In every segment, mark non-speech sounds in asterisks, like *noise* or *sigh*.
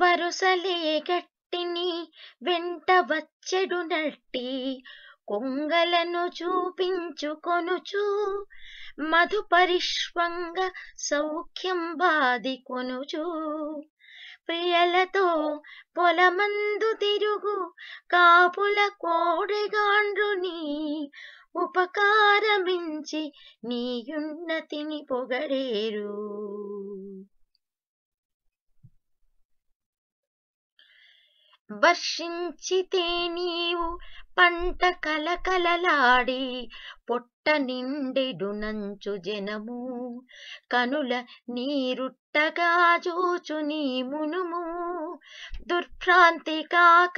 వరుసలే గట్టిని వెంట వచ్చెడు నట్టి కొంగలను చూపించుకొనుచు మధు పరిష్వంగ సౌఖ్యం బాధి కొనుచు ప్రియలతో పొలమందు తిరుగు కాపుల కోడెగాండ్రుని ఉపకారమించి నీయున్నతిని పొగడేరు వర్షించితే నీవు పంట కలకలలాడి పొట్ట నంచు జనము కనుల నీరుట్టగా చూచు నీ మునుము దుర్భ్రాంతి కాక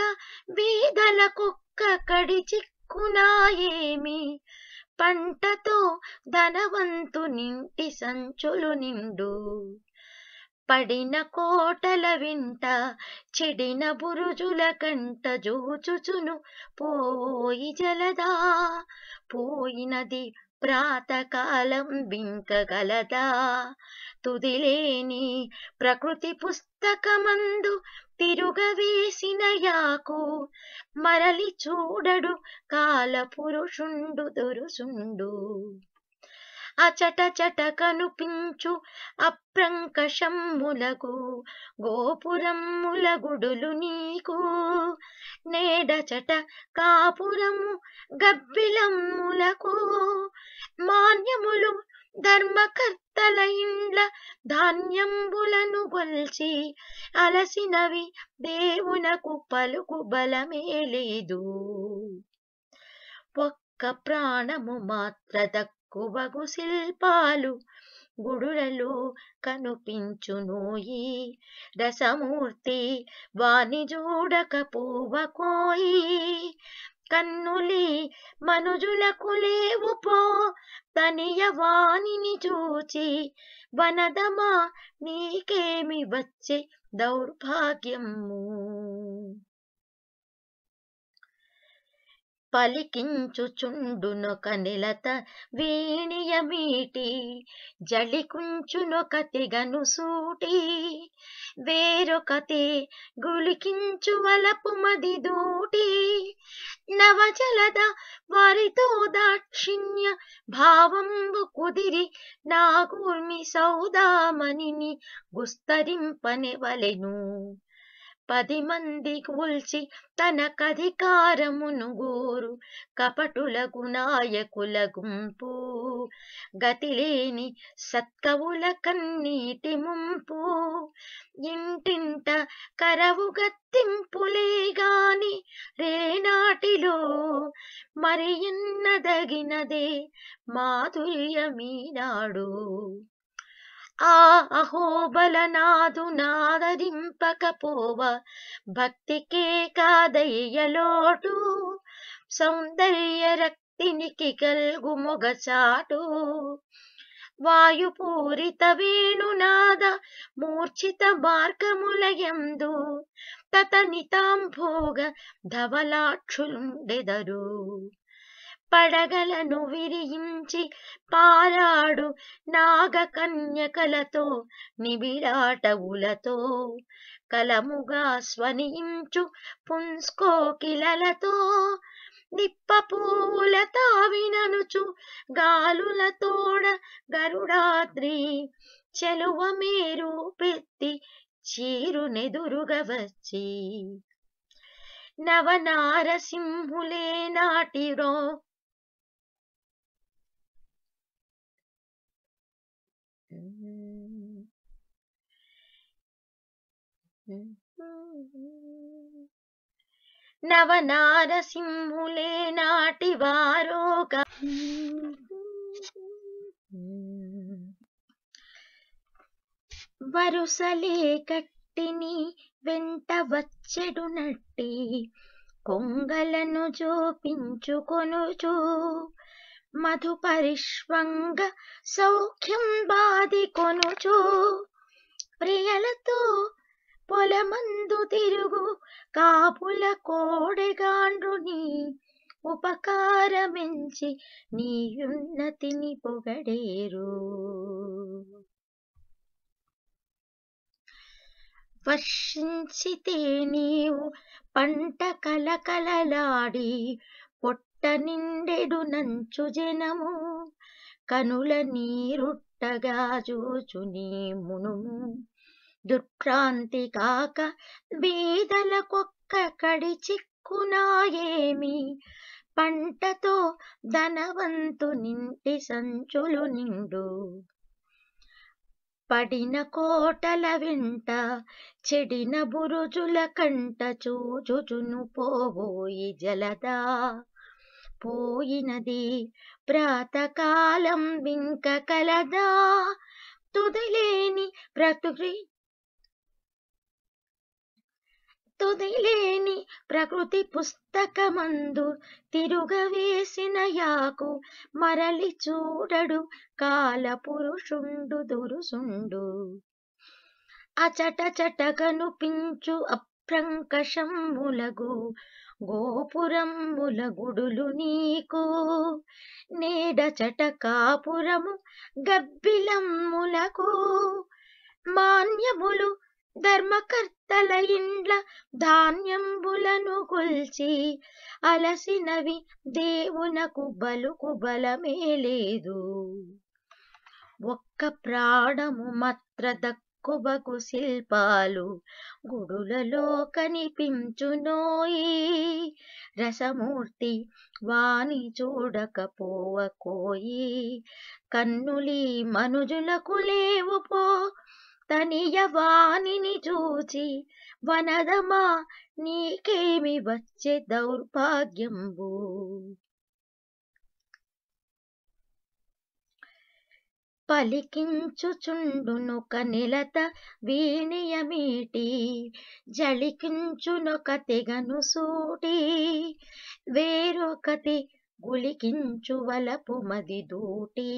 వీధల కుక్క కడి చిక్కునాయేమి పంటతో ధనవంతు నింటి సంచులు నిండు పడిన కోటల వింట చెడిన బురుజుల కంట జోచుచును పోయి జలదా పోయినది ప్రాతకాలం వింకగలదా తుదిలేని ప్రకృతి పుస్తకమందు తిరుగవేసిన యాకు మరలి చూడడు కాల పురుషుండు దొరుసుండు అచట చట కనుపించు అప్రంకషమ్ములకు గోపురమ్ముల గుడులు నీకు నేడచట కాపురము గబ్బిలమ్ములకు మాన్యములు ధర్మకర్తల ఇండ్ల ధాన్యంబులను గొల్చి అలసినవి దేవునకు పలుకు బలమే లేదు ఒక్క ప్రాణము మాత్ర కుబగు శిల్పాలు గుడులలో కనుపించునోయి రసమూర్తి వాణి చూడక కన్నులి మనుజులకు లేవు పో తనియ వాణిని చూచి వనదమా నీకేమి వచ్చే దౌర్భాగ్యము పలికించుచుండునొక నెలత వీణియమీటి జలికుంచునొక తెగను సూటి వేరొకతే గులికించు వలపు మది దూటి నవజలద వారితో దాక్షిణ్య భావంబు కుదిరి నా సౌదామణిని గుస్తరింపనివలెను పది మంది కూల్చి తనకధికారమును గోరు కపటులకు నాయకుల గుంపు గతిలేని సత్కవుల కన్నీటి ముంపు ఇంటింట కరవు గత్తింపులేగాని రేనాటిలో మరి ఎన్నదగినదే మాధుర్యమీనాడు ఆ అహోబలనాదునాదరింపకపోవ భక్తికే కాదయ్యలోటు సౌందర్య రక్తినికి కల్గు మొగచాటు వాయుపూరిత వేణునాద మూర్ఛిత మార్గములయందు తత నితాంభోగ ధవలాక్షులుండెదరు పడగలను విరించి పారాడు నాగకన్యకలతో నిబిరాటవులతో కలముగా స్వనించు పుంస్కోకిలతో నిప్పపూల తావిననుచు గాలులతోడ గరుడాద్రి చెలువ మీరు పెత్తి చీరునెదురుగా వచ్చి నవనారసింహులే నాటిరో *laughs* సింహులే నాటి వారో వరుసలే కట్టిని వెంట వచ్చెడు నట్టి కొంగలను చూపించుకొనుచూ మధుపరిష్వంగ సౌఖ్యం బాది కొనుచు ప్రియలతో పొలమందు తిరుగు కాపుల కోడెగాండ్రుని ఉపకారమెంచి నీయున్నతిని పొగడేరు వర్షించితే నీవు పంట కలకలలాడి పుట్ట నిండెడు నంచు జనము కనుల నీరుట్టగా చూచుని మునుము దుర్క్రాంతి కాక బీదలకొక్క కడి చిక్కునాయేమి పంటతో ధనవంతు నింటి సంచులు నిండు పడిన కోటల వెంట చెడిన బురుజుల కంట చూచుచును పోబోయి జలదా పోయినది ప్రాతకాలం వింక కలదా తుదలేని ప్రకృతి తుదిలేని ప్రకృతి పుస్తకమందు తిరుగవేసిన యాకు మరలి చూడడు కాల పురుషుండు దురుసుండు అచట చటకను పించు అప్రంకషం ములగు గోపురంబుల గుడులు నీకు నీడచట కాపురము గబ్బిలమ్ములకు మాన్యములు ధర్మకర్తల ఇండ్ల ధాన్యంబులను కొల్చి అలసినవి దేవునకు బలుకు బలమే లేదు ఒక్క ప్రాణము మత్ర కుబకు శిల్పాలు గుడులలో కనిపించునోయి రసమూర్తి వాణి చూడకపోవకోయి కన్నులి మనుజులకు లేవు పో తనియ వాణిని చూచి వనదమా నీకేమి వచ్చే దౌర్భాగ్యంబు పలికించుచుండునొక నెలత వీణియమీటి జళికించునొక తెగను సూటి వేరొకతి వలపు మది దూటి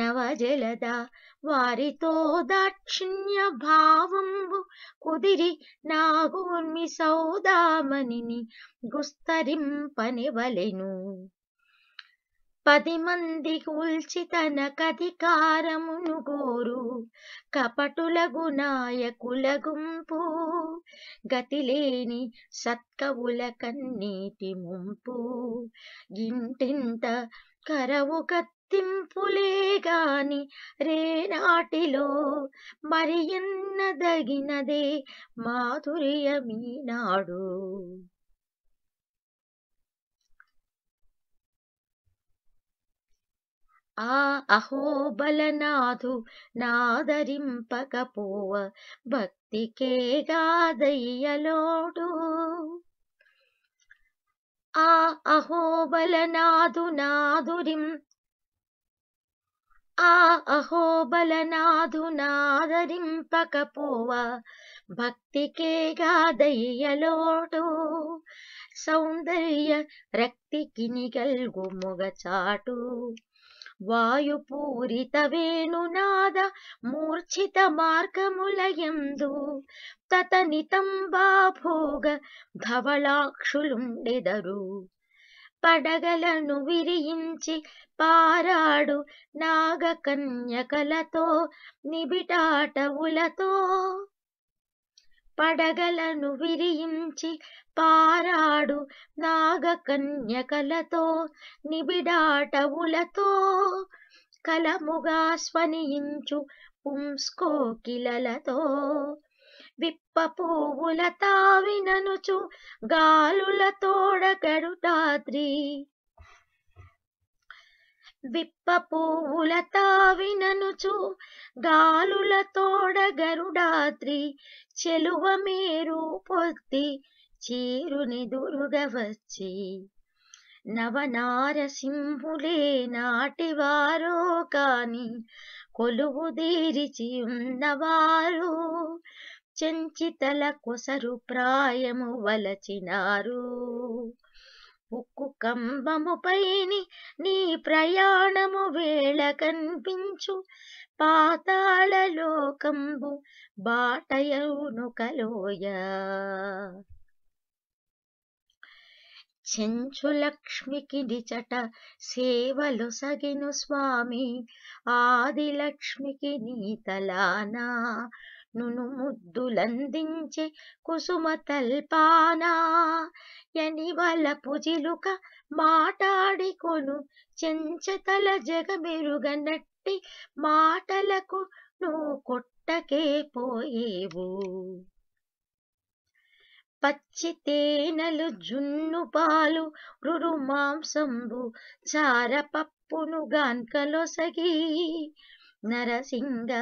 నవజలద వారితో దాక్షిణ్య భావంబు కుదిరి నాగోర్మి సౌదామణిని గుస్తరింపనివలెను పది మంది కూల్చి తనకధికారమును కోరు కపటులగు నాయకుల గుంపు గతిలేని సత్కవుల కన్నీటి ముంపు ఇంటింత కరవు కత్తింపులే గాని రేనాటిలో మరి ఎన్నదగినదే మాధుర్యమీనాడు ఆ అహోబలనాథు నాదరింపకపోవ భక్తికేగాదయ్యలోడు ఆ అహోబలనాథు నాదురిం ఆ అహోబలనాథు నాదరింపకపోవ భక్తికేగాదయ్యలోడు సౌందర్య రక్తికి నిగల్గు మొగచాటు వాయుపూరిత వేణునాద మూర్ఛిత మార్గములయందు తతనితంబా భోగ ధవళాక్షులుండెదరు పడగలను విరించి పారాడు నాగకన్యకలతో నిబిటాటవులతో పడగలను విరించి పారాడు నాగకన్యకలతో నిబిడాటవులతో కలముగా స్వనియించు పుంస్కోకిలతో విప్ప పువ్వుల తావిననుచు గాలుల తోడగడుటాద్రి విప్ప పువ్వుల తావిననుచు గాలుల తోడ గరుడాద్రి చెలువ మేరు పొద్ది చీరునిదురుగ వచ్చి నవనారసింహులే నాటివారో కాని కొలువు దీరిచి ఉన్నవారు చెంచితల కొసరు ప్రాయము వలచినారు ఉక్కు కంబముపైని నీ ప్రయాణము వేళ కనిపించు పాతాళలోకంబు బాటయౌను కలోయ చెంచు లక్ష్మికి నిచట సేవలు సగిను స్వామి ఆది లక్ష్మికి నీ తలానా నును ముద్దులందించే కుసుమ తల్పానా ఎనివలపు చిలుక కొను చెంచతల నట్టి మాటలకు నువ్వు కొట్టకే పోయేవు పచ్చి తేనెలు జున్ను పాలు రురు మాంసంబు చారపప్పును గాన్కలొసగి నరసింగ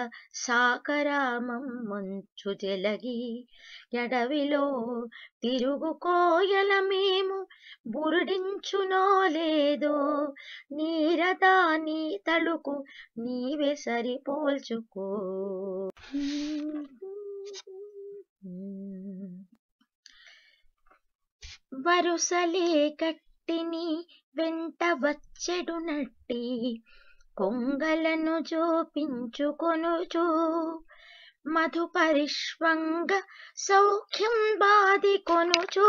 సాకరామం మంచు జలగి ఎడవిలో తిరుగుకోయల మేము బురుడించునో లేదో నీరదా నీ తడుకు నీవే సరిపోల్చుకో వరుసలే కట్టిని వెంట వచ్చెడు నట్టి కొంగలను చూపించుకొనుచు మధుపరిష్వంగ సౌఖ్యం బాధి కొనుచు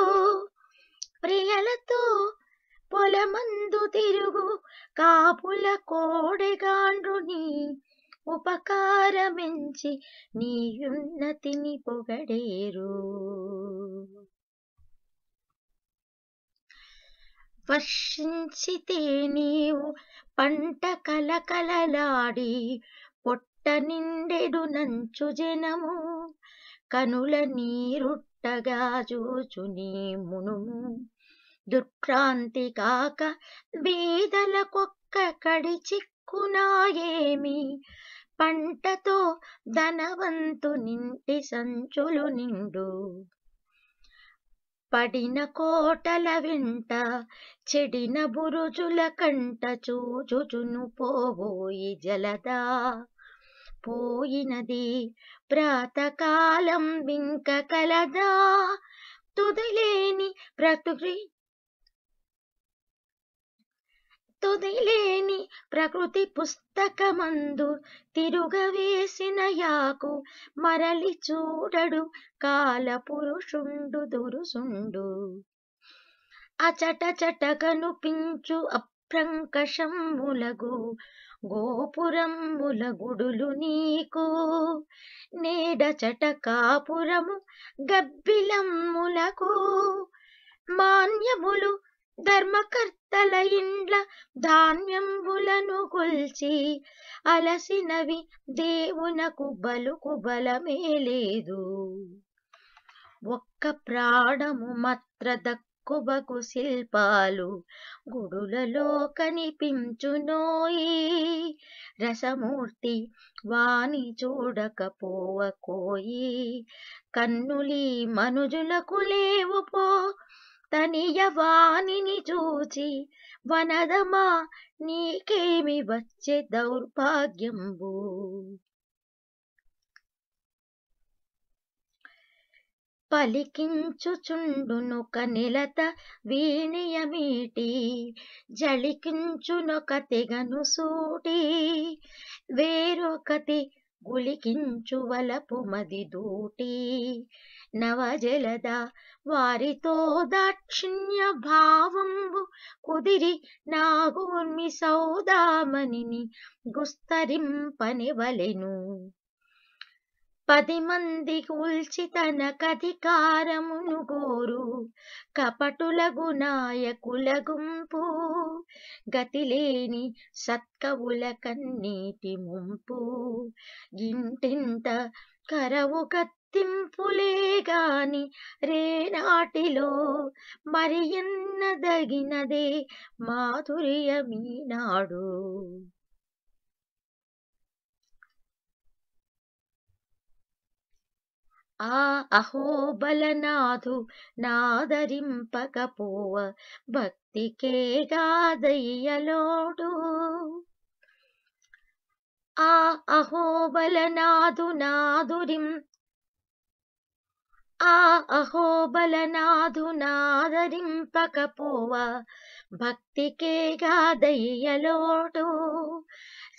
ప్రియలతో పొలమందు తిరుగు కాపుల కోడెగాండ్రుని ఉపకారమించి నీ ఉన్నతిని పొగడేరు వర్షించితే నీవు పంట కలకలలాడి పొట్ట నిండెడు నంచు జనము కనుల నీరుట్టగా చూచు నీ మునుము దుర్భ్రాంతి కాక బీదలకొక్క కడి చిక్కునాయేమి పంటతో ధనవంతు నింటి సంచులు నిండు పడిన కోటల వెంట చెడిన బురుజుల కంట చూచుచును పోబోయి జలద పోయినది ప్రాతకాలం వింక కలదా తుదలేని ప్రకృతి తుదిలేని ప్రకృతి పుస్తకమందు తిరుగవేసిన యాకు మరలి చూడడు కాల పురుషుండు దురుసుండు అచట చటకనుపించు అప్రంకషంబులగు గోపురముల గుడులు నీకు చట కాపురము గబ్బిలమ్ములకు మాన్యములు ధర్మకర్తల ఇండ్ల ధాన్యంబులను కొల్చి అలసినవి దేవునకు బలుకు బలమే లేదు ఒక్క ప్రాణము మాత్ర దక్కుబకు శిల్పాలు గుడులలో కనిపించునోయి రసమూర్తి వాణి చూడకపోవకోయి కన్నులీ మనుజులకు లేవు పో తనియవాణిని చూచి వనదమా నీకేమి వచ్చే దౌర్భాగ్యంబు పలికించుచుండునొక నిలత వీణయమీటి జలికించునొక తెగను సూటి వేరొకతి గులికించు వలపు మది దూటి నవజలద వారితో దాక్షిణ్య భావంబు కుదిరి నాగోర్మి సౌదామణిని గుస్తరింపనివలెను పది మంది కూల్చి తన కధికారమును గోరు కపటులగు నాయకుల గుంపు గతిలేని సత్కవుల కన్నీటి ముంపు ఇంటింత కరవు గుర్తింపులే గాని రేనాటిలో మరి ఎన్నదగినదే మాధుర్యమీనాడు ఆ అహోబలనాథు నాదరింపకపోవ భక్తికేగా దయ్యలోడు ఆ అహోబలనాథు నాదురిం ఆ అహోబలనాధునాదరింపకపోవ భక్తికేగా దయ్యలోటు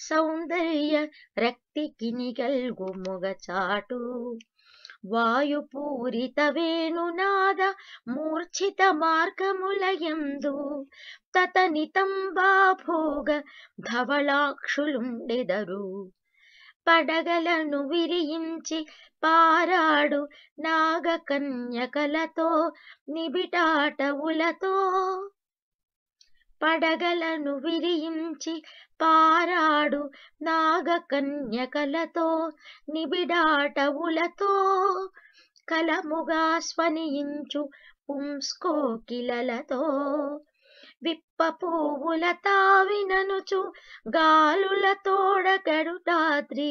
సౌందర్య రక్తికి నిగల్గు మొగచాటు వాయుపూరిత వేణునాద మూర్ఛిత మార్గములయందు తతనితంబా భోగ ధవళాక్షులుండెదరు పడగలను విరించి పారాడు నాగకన్యకలతో నిబిటాటవులతో పడగలను విరించి పారాడు నాగకన్యకలతో నిబిడాటవులతో కలముగా స్వనియించు పుంస్కోకిలతో విప్ప పువ్వుల తావిననుచు గాలుల తోడగడుటాద్రి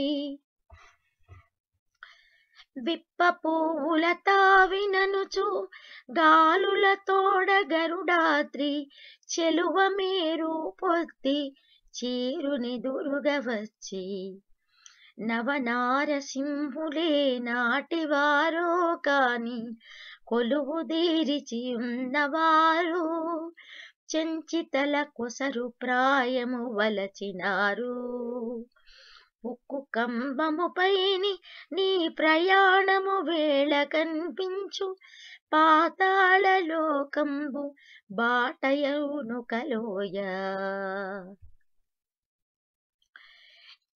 విప్ప పువ్వుల తావిననుచు గాలుల తోడగరుడాద్రి చెలువ మీరు పొత్తి చీరుని దురుగవచ్చి నవనార నవనారసింహులే నాటివారో కాని కొలువు దీరిచి ఉన్నవారు చెంచితల కొసరు ప్రాయము వలచినారు ఉక్కు కంబముపైని నీ ప్రయాణము వేళ కనిపించు లోకంబు బాటయవును కలోయ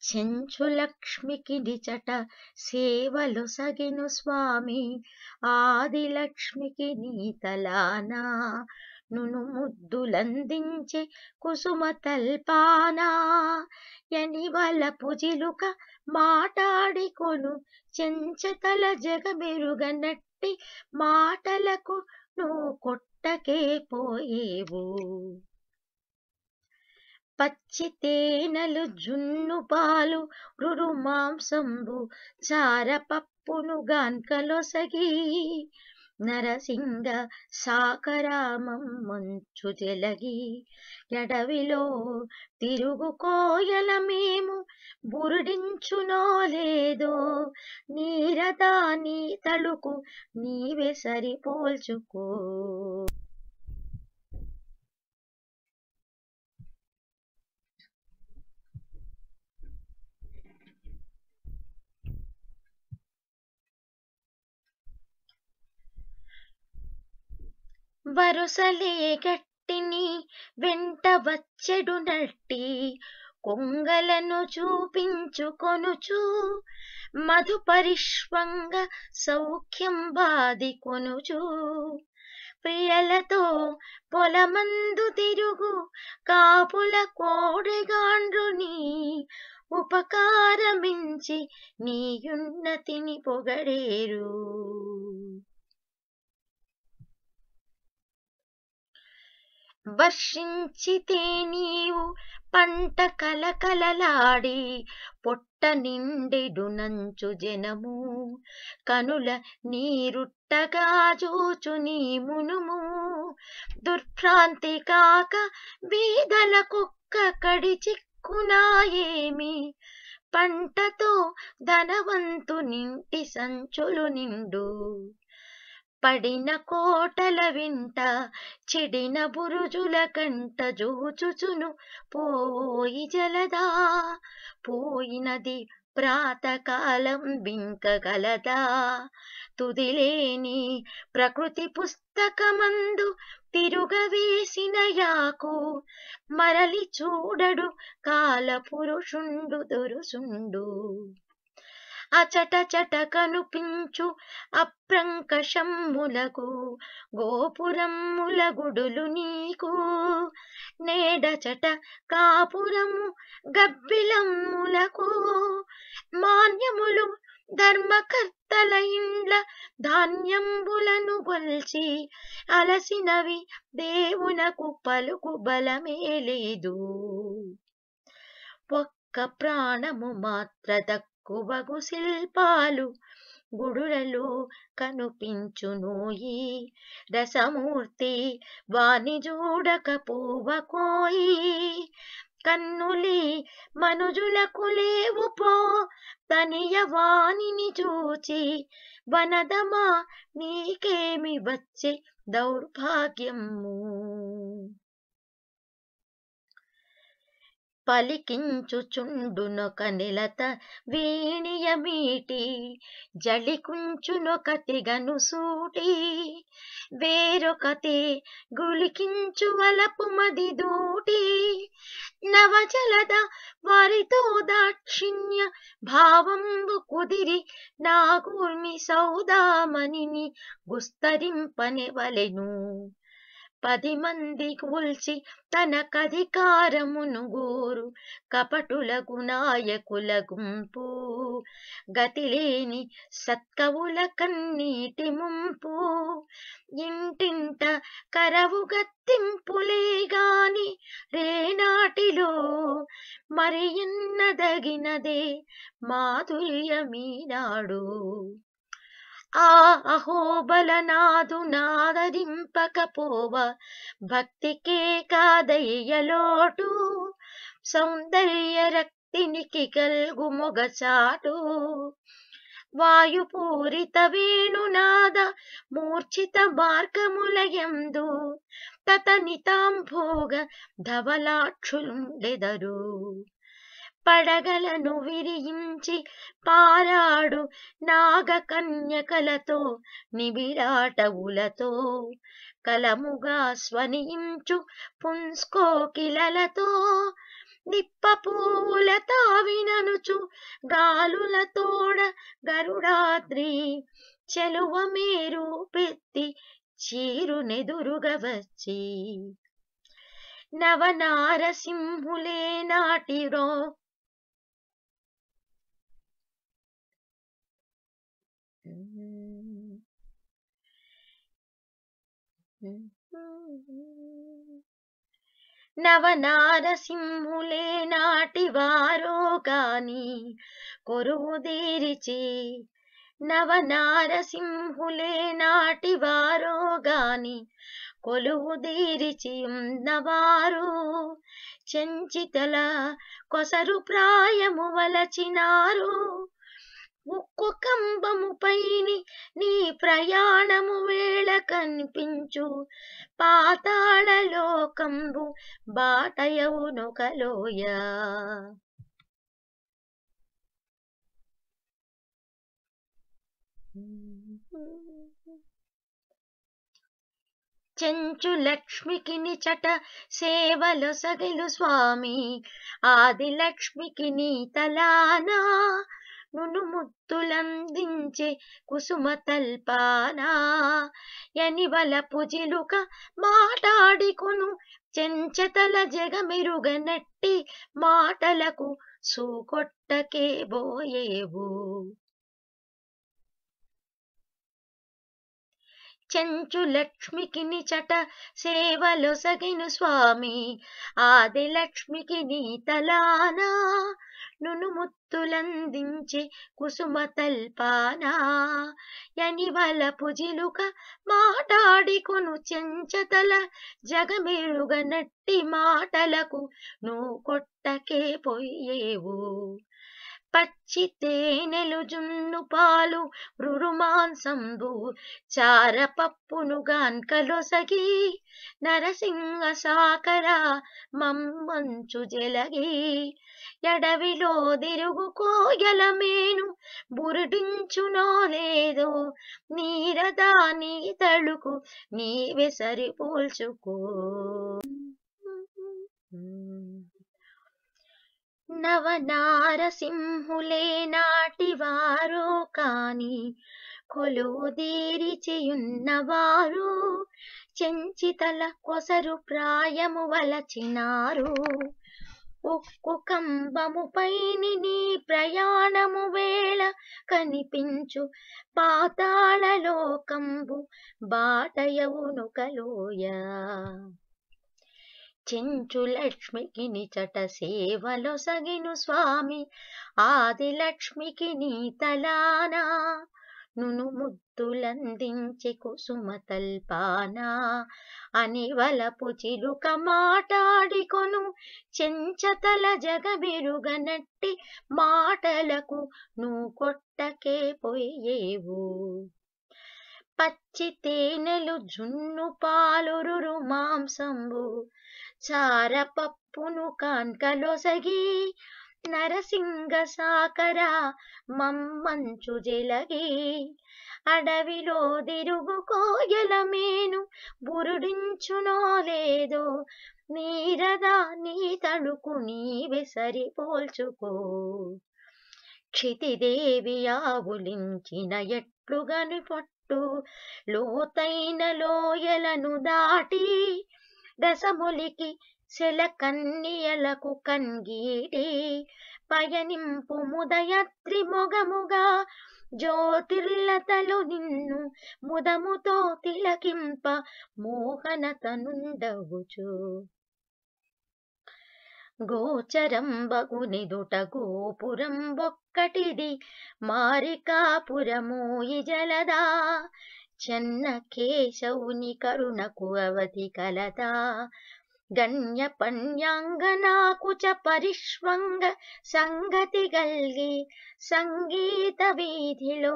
చెంచు నిచట సేవలు సగిను స్వామి ఆది లక్ష్మికి నీ తలానా నును ముద్దులందించి కుసుమ తల్పానా ఎనివల పుజిలుక మాటాడికొను చెంచతల మెరుగనట్టి మాటలకు నువ్వు కొట్టకే పోయేవు పచ్చి తేనెలు జున్ను పాలు రురు మాంసంబు చారపప్పును గాన్కలొసగి నరసింగ సాకరామం మంచు తెలగి ఎడవిలో తిరుగుకోయల మేము బురుడించునో లేదో నీరదా నీ తలుకు నీవే సరిపోల్చుకో వరుసలే గట్టిని వెంట వచ్చెడు నట్టి కొంగలను చూపించుకొనుచు మధు పరిష్వంగ సౌఖ్యం బాధి కొనుచు ప్రియలతో పొలమందు తిరుగు కాపుల కోడెగాండ్రుని ఉపకారమించి నీయున్నతిని పొగడేరు వర్షించితే నీవు పంట కలకలలాడి పొట్ట నంచు జనము కనుల నీరుట్టగా చూచు నీ మునుము దుర్భ్రాంతి కాక వీధల కుక్క కడి చిక్కునాయేమి పంటతో ధనవంతు నింటి సంచులు నిండు పడిన కోటల వింట చెడిన బురుజుల కంట జోచుచును పోయి జలదా పోయినది ప్రాతకాలం వింకగలదా తుదిలేని ప్రకృతి పుస్తకమందు తిరుగవేసిన యాకు మరలి చూడడు కాలపురుషుండు దొరుసుండు అచట చట కనుపించు అప్రంకషమ్ములకు గోపురమ్ముల గుడులు నీకు నేడచట కాపురము గబ్బిలమ్ములకు మాన్యములు ధర్మకర్తల ఇండ్ల ధాన్యంబులను గొల్చి అలసినవి దేవునకు పలుకు బలమే లేదు ఒక్క ప్రాణము మాత్ర కుబగు శిల్పాలు గుడులలో కనుపించునోయి రసమూర్తి వాణి చూడకపోవకోయి కన్నులి మనుజులకు లేవు పో తనియ వాణిని చూచి వనదమా నీకేమి వచ్చే దౌర్భాగ్యము పలికించుచుండునొక నిలత వీణియమీటి జలికుంచునొక తిగను సూటి వేరొకతే గులికించువలపు మది దూటి నవజలద వారితో దాక్షిణ్య భావంబు కుదిరి నాగూర్మి కూర్మి సౌదామణిని గుస్తరింపనివలెను పది మంది కూల్చి తనకధికారమును గోరు కపటులకు నాయకుల గుంపు గతిలేని సత్కవుల కన్నీటి ముంపు ఇంటింట కరవు గాని రేనాటిలో మరి ఎన్నదగినదే మాధుర్యమీనాడు ఆ నాదరింపకపోవ భక్తికే కాదయ్యలోటు సౌందర్య రక్తినికి కల్గు మొగచాటు వాయుపూరిత వేణునాద మూర్ఛిత మార్గములయందు తత నితాంభోగ ధవలాక్షులుండెదరు పడగలను విరించి పారాడు నాగకన్యకలతో నిబిరాటవులతో కలముగా స్వనియించు పుంస్కోకిలతో నిప్ప పూల తావిననుచు గాలుల తోడ గరుడాద్రి చెలువ మీరు పెత్తి చీరునెదురుగా వచ్చి నవనారసింహులే నాటిరో *laughs* నవనారసింహులే నాటివారో గాని కొరువుదేరిచి నవనారసింహులే నాటివారో గాని ఉన్నవారు చెంచితల కొసరు ప్రాయము వలచినారు ముక్కు పైని నీ ప్రయాణము వేళ కనిపించు పాతాళలోకంబు బాటయవునొకలోయ చెంచు లక్ష్మికిని చట సేవలు సగిలు స్వామి ఆది లక్ష్మికి నీ తలానా నును ముత్తులందించే కుసుమ తల్పానా యనివల పుజిలుక మాట్లాడికొను చెంచతల జగమెరుగనట్టి మాటలకు సూకొట్టకే బోయేవు చెంచు లక్ష్మికిని చట సేవలొసగిను స్వామి ఆది లక్ష్మికి నీ తలానా నునుముత్తులందించే కుసుమ తల్పానా యనివల పుజిలుక మాటాడికొను చెంచతల నట్టి మాటలకు నువ్వు కొట్టకే పోయేవు పచ్చి తేనెలు జున్ను పాలు మృరుమాంసంబు చారపప్పును గాన్కలొసగి నరసింహ సాకర మమ్మంచు జలగి ఎడవిలో దిరుగు మేను బురుడించునో లేదో నీరదా నీ తళుకు నీవే సరిపోల్చుకో hmm నవనారసింహులే నవనారసింహులేనాటివారో కాని కొలువుదీరి చేయున్నవారు చెంచితల కొసరు ప్రాయము వలచినారు ఉక్కు కంబముపైని నీ ప్రయాణము వేళ కనిపించు పాతాళలోకంబు బాటయవును కలోయా చెంచు లక్ష్మికి నిచట సేవలో సగిను స్వామి ఆది లక్ష్మికి నీ తలానా నును ముద్దులందించి కుసుమ తల్పానా అని వలపు చిలుక మాటాడికొను చెంచతల జగబిరుగనట్టి మాటలకు నువ్వు కొట్టకే పోయేవు పచ్చి తేనెలు జున్ను పాలురు మాంసంబు చారపప్పును కాన్కలోసగి నరసింగ సాకర మమ్మంచు జలగి అడవిలో దిరుగు కోయల మేను బురుడించునో లేదు నీరదా నీ తడుకు నీవే పోల్చుకో క్షితిదేవి ఆవులించిన ఎట్లుగను పట్టు లోతైన లోయలను దాటి దశములికి శల కన్యలకు కంగీడి పయనింపు ముదయత్రి మొగముగా జ్యోతిర్లతలు నిన్ను ముదముతో తిలకింప మోహనతనుండవుచు గోచరంబగునిదుట గోపురం ఒక్కటిది మారికాపురము ఇజలదా చెన్న కేశవుని కరుణకు అవధి కలదా గణ్య నాకుచ పరిష్వంగ సంగతి గల్గి సంగీత వీధిలో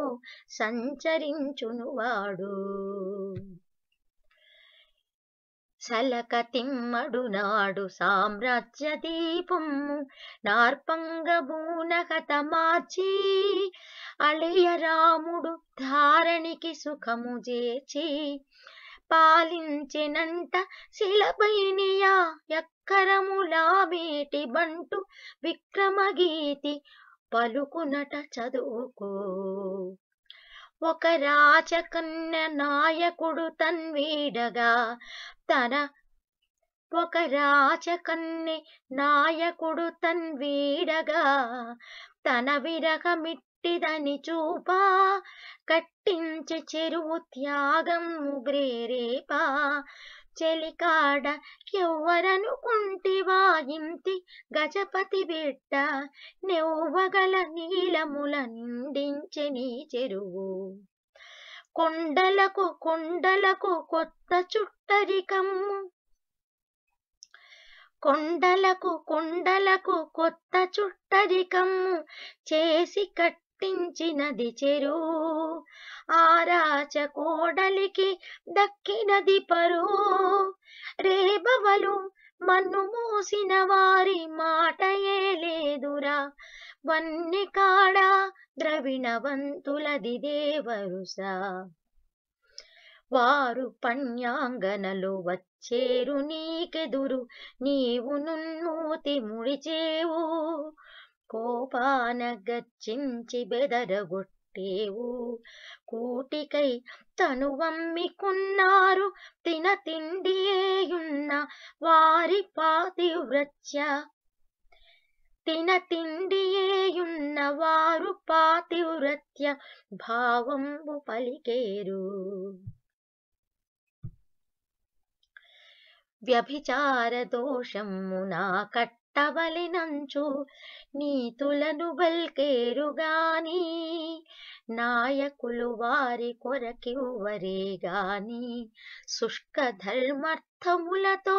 సంచరించునువాడు సలక తిమ్మడు నాడు సామ్రాజ్య దీపము నార్పంగభూనహత మార్చి అళయ రాముడు ధారణికి సుఖము చేచి పాలించినంట శిలపైనియా ఎక్కరములా మేటి బంటు విక్రమగీతి పలుకునట చదువుకో ఒక రాజకన్న నాయకుడు తన్వీడగా తన ఒక రాజకన్నె నాయకుడు తన్వీడగా తన విరహమిట్టిదని చూపా కట్టించి చెరువు త్యాగం ముగ్రేరేపా చెలికాడ ఎవ్వరనుకుంటివా ఇంటి గజపతి బిడ్డ నెవ్వగల నీలముల నిండించె నీ చెరువు కొండలకు కొండలకు కొత్త చుట్టరికమ్ము కొండలకు కొండలకు కొత్త చుట్టరికమ్ము చేసి కట్టించినది చెరువు ఆరాచ కోడలికి దక్కినది పరు రేబవలు మన్ను మూసిన వారి ఏ లేదురా వన్నెకాడ ద్రవిణవంతులదిదే వరుస వారు పణ్యాంగనలు వచ్చేరు నీకెదురు నీవు నున్మూతి ముడిచేవు కోపాన గచ్చించి బెదరగొట్టేవు కూటికై తను వమ్మికున్నారు తిన తిండియేయున్న వారి పాతివ్రత్య తిన తిండియేయున్నవారు పాతివ్రత్య భావంబు పలికేరు వ్యభిచార దోషమునా కట్టవలినంచు నీతులను బల్కేరుగాని నాయకులు వారి కొరకివ్వరే గాని శుష్క ధర్మర్థములతో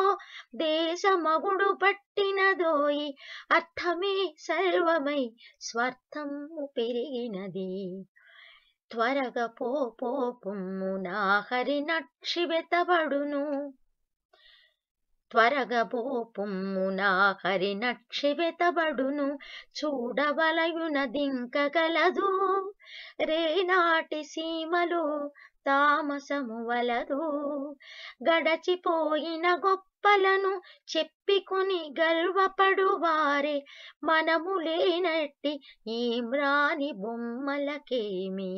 దేశమగుడు పట్టినదోయి అర్థమే సర్వమై స్వార్థము పెరిగినది త్వరగా పోపోమ్ము నా నక్షి వెతబడును త్వరగా పోపుమ్మునా హరినక్షివెతబడును చూడవలయునదింక కలదు రేనాటి సీమలు తామసము వలదు గడచిపోయిన గొప్పలను చెప్పికొని గర్వపడు వారే మనము లేనట్టి ఈమ్రాని బొమ్మలకేమి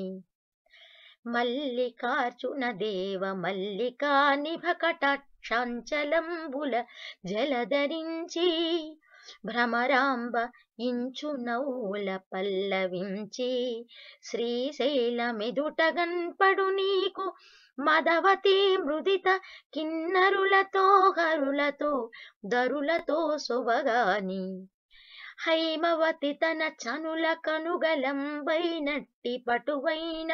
మల్లికార్జున దేవ మల్లికా నిభకట చంచలంబుల జలధరించి భ్రమరాంబ ఇంచు నౌల పల్లవించి శ్రీశైలమెదుట గన్పడు నీకు మదవతి మృదిత కిన్నరులతో హరులతో దరులతో సువగాని హైమవతి తన చనుల కనుగలంబైనట్టి పటువైన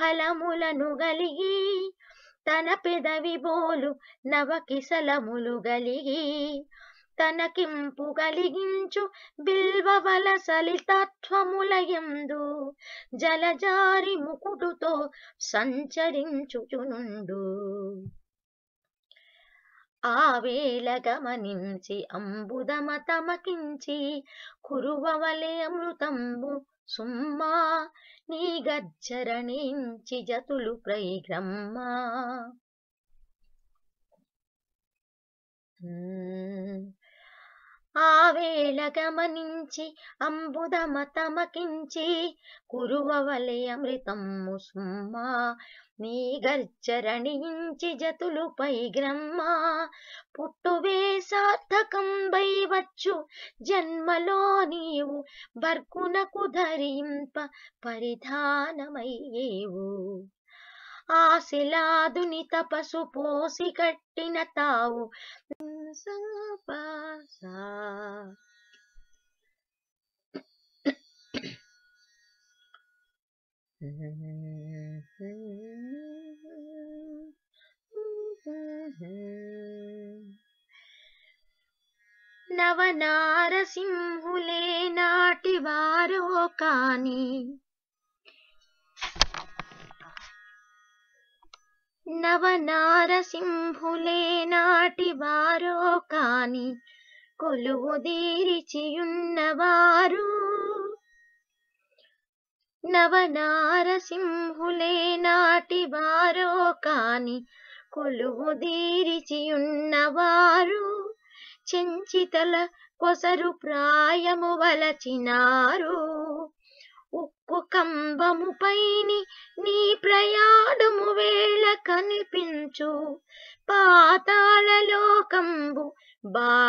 ఫలములను గలిగి తన పెదవి బోలు నవకిసలములు గలిగి తనకింపు కలిగించు బిల్వవల సలితత్వములయందు జలజారి ముకుటుతో సంచరించుచునుండు ఆవేల గమనించి అంబుదమ తమకించి కురువవలే అమృతంబు సుమ్మా నీ గజ్జరణించి జతులు ప్రైగ్రమ్మా ఆ వేళ గమనించి అంబుదమ తమకించి కురువలే అమృతమ్ము సుమ్మా నీ గర్జరణించి జతులుపై గ్రమ్మ పుట్టువే సార్థకం వచ్చు జన్మలో నీవు బర్కునకు ధరింప పరిధానమయ్యేవు ఆశిలాదుని తపసు పోసి కట్టిన తావు సా నవనారసింహులే నాటివారో కాని నవనారసింహులే నాటివారో కాని కొలువు తీరిచియున్నవారు నవనారసింహులే నాటి వారో కాని కొలువు దీరిచియున్నవారు చెంచితల కొసరు ప్రాయము వలచినారు ఉక్కు కంబముపైని నీ ప్రయాణము వేళ కనిపించు పాతాళలోకంబు బా